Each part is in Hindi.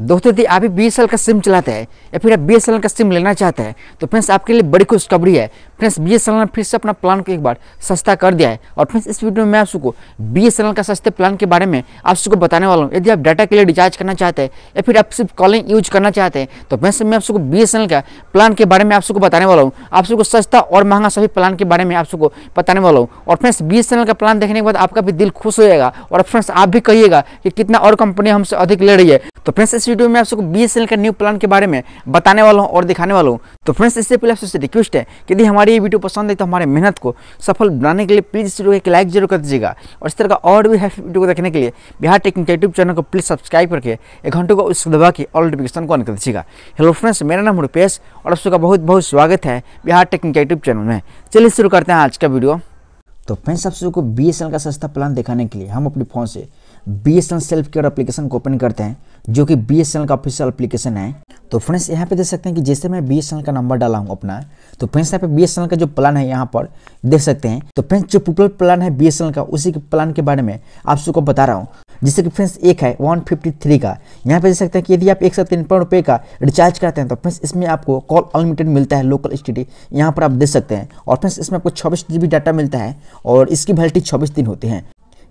दोस्तों यदि आप भी बी का सिम चलाते हैं या फिर आप बी का सिम लेना चाहते हैं तो फ्रेंड्स आपके लिए बड़ी खुशखबरी है फ्रेंड्स बी एस ने फिर से अपना प्लान को एक बार सस्ता कर दिया है और फ्रेंड्स इस वीडियो में मैं आप सबको बी एस का सस्ते प्लान के बारे में आप सबको बताने वाला हूँ यदि आप डाटा के लिए रिचार्ज करना चाहते हैं या फिर आप सिर्फ कॉलिंग यूज करना चाहते हैं तो फ्रेंड्स मैं आप सबको बी का प्लान के बारे में आप सबको बताने वाला हूँ आप सबको सस्ता और महंगा सभी प्लान के बारे में आप सबको बताने वाला हूँ और फ्रेंड्स बी का प्लान देखने के बाद आपका भी दिल खुश हो जाएगा और फ्रेंड्स आप भी कहिएगा कि कितना और कंपनी हमसे अधिक ले रही है तो फ्रेंड्स इस वीडियो में आप सबको बी का न्यू प्लान के बारे में बताने वाला हूँ और दिखाने वाला हूँ तो फ्रेंड्स इससे पहले आपसे रिक्वेस्ट है कि यदि हमारी ये वीडियो पसंद है तो हमारे मेहनत को सफल बनाने के लिए प्लीज़ इस वीडियो को एक लाइक जरूर कर दीजिएगा और इस तरह का और भी हैप्पी वीडियो को देखने के लिए बिहार टेक्निक यूट्यूब चैनल को प्लीज़ सब्सक्राइब करके एक घंटे को उस दबा की ऑल नोटिफिकेशन को ऑन कर दीजिएगा हेलो फ्रेंड्स मेरा नाम रुपेश और आप सबका बहुत बहुत स्वागत है बिहार टेक्निक यूट्यूब चैनल में चलिए शुरू करते हैं आज का वीडियो तो फ्रेंड्स आप सबको बी का सस्ता प्लान दिखाने के लिए हम अपने फ़ोन से B S N self care application को ओपन करते हैं जो कि बी का ऑफिशियल एप्लीकेशन है तो फ्रेंड्स यहाँ पे देख सकते हैं कि जैसे मैं बी का नंबर डाला हूँ अपना तो फ्रेंड्स यहाँ पे बी का जो प्लान है यहाँ पर देख सकते हैं तो फ्रेंड्स जो पॉपुलर प्लान है बी का उसी के प्लान के बारे में आप सबको बता रहा हूँ जैसे कि फ्रेंड्स एक है थ्री का यहाँ पे देख सकते हैं कि यदि आप एक सौ तिरपन रुपये का रिचार्ज करते हैं तो फ्रेंड्स इसमें आपको कॉल अनलिमिटेड मिलता है लोकल स्टडी यहाँ पर आप देख सकते हैं और फ्रेंड्स इसमें आपको छब्बीस जी डाटा मिलता है और इसकी वैलिटी छब्बीस दिन होती है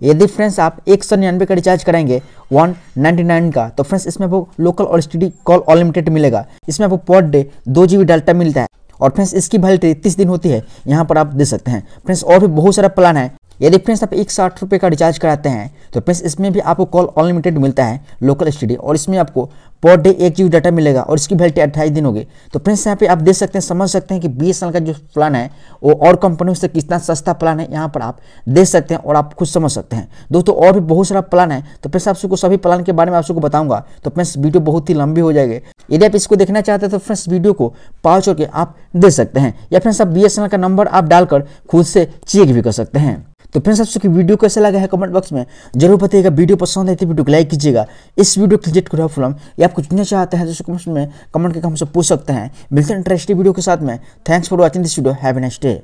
यदि फ्रेंड्स आप एक सौ निन्यानवे का रिचार्ज कराएंगे वन नाइन्टी नाइन का तो फ्रेंड्स इसमें आपको लोकल और स्टडी कॉल अनलिमिटेड मिलेगा इसमें आपको पर डे दो जी डाटा मिलता है और फ्रेंड्स इसकी वैलिडिटी तो तीस दिन होती है यहाँ पर आप दे सकते हैं फ्रेंड्स और भी बहुत सारा प्लान है यदि फ्रेंड्स आप एक साठ रुपये का रिचार्ज कराते हैं तो फ्रेंड्स इसमें भी आपको कॉल अनलिमिटेड मिलता है लोकल स्टडी और इसमें आपको पर डे एक जी डाटा मिलेगा और इसकी वैलिटी अट्ठाईस दिन होगी तो फ्रेंड्स यहाँ पे आप देख सकते हैं समझ सकते हैं कि बीस साल का जो प्लान है वो और कंपनियों से कितना सस्ता प्लान है यहाँ पर आप देख सकते हैं और आप खुद समझ सकते हैं दोस्तों और भी बहुत सारा प्लान है तो फ्रेंड्स आप सबको सभी प्लान के बारे में आप सबको बताऊंगा तो फ्रेंड्स वीडियो बहुत ही लंबी हो जाएगी यदि आप इसको देखना चाहते हैं तो फ्रेंड्स वीडियो को पाँच करके आप दे सकते हैं या फ्रेंड्स आप बी का नंबर आप डालकर खुद से चेक भी कर सकते हैं तो फ्रेंड्स आप सबकी वीडियो कैसे लगा है कमेंट बॉक्स में जरूर बताइएगा वीडियो पसंद आए तो वीडियो को लाइक कीजिएगा इस वीडियो को विजिट करो फिल्म या कुछ पूछना चाहते हैं तो उसको कमेंट में कमेंट करके हमसे पूछ सकते हैं मिलते हैं इंटरेस्टिंग वीडियो के साथ में thanks for watching this video have next day